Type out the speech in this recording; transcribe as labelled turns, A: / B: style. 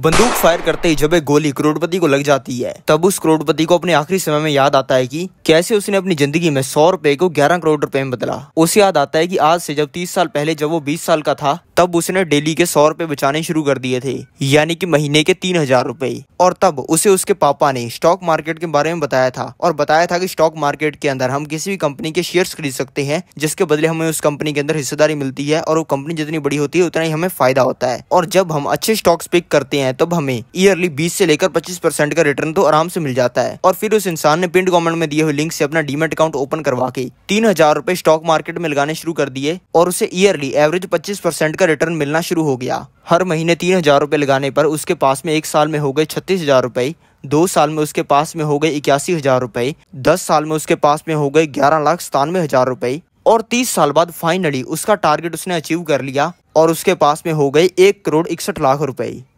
A: बंदूक फायर करते ही जब एक गोली करोड़पति को लग जाती है तब उस करोड़पति को अपने आखिरी समय में याद आता है कि कैसे उसने अपनी जिंदगी में सौ रुपए को ग्यारह करोड़ रुपए में बदला उसे याद आता है कि आज से जब तीस साल पहले जब वो बीस साल का था तब उसने डेली के सौ रुपए बचाने शुरू कर दिए थे यानी कि महीने के तीन हजार रुपए और तब उसे उसके पापा ने स्टॉक मार्केट के बारे में बताया था और बताया था कि स्टॉक मार्केट के अंदर हम किसी भी कंपनी के शेयर्स खरीद सकते हैं जिसके बदले हमें उस कंपनी के अंदर हिस्सेदारी मिलती है और वो कंपनी जितनी बड़ी होती है उतना ही हमें फायदा होता है और जब हम अच्छे स्टॉक्स पिक करते हैं हैं तब हमें ईयरली बीस से लेकर पच्चीस परसेंट का रिटर्न तो आराम से मिल जाता है और फिर उस इंसान ने पिंड गवर्नमेंट में दिए हुए लिंक से अपना डीमेट अकाउंट ओपन करवा के तीन हजार स्टॉक मार्केट में लगाने शुरू कर दिए और उसे ईयरली एवरेज पच्चीस का रिटर्न मिलना शुरू हो गया हर महीने तीन हजार रुपए लगाने पर उसके पास में एक साल में हो गए छत्तीस हजार रुपए दो साल में उसके पास में हो गए इक्यासी हजार रुपए दस साल में उसके पास में हो गए ग्यारह लाख सतानवे हजार रुपए और तीस साल बाद फाइनली उसका टारगेट उसने अचीव कर लिया और उसके पास में हो गए एक करोड़ इकसठ लाख रुपए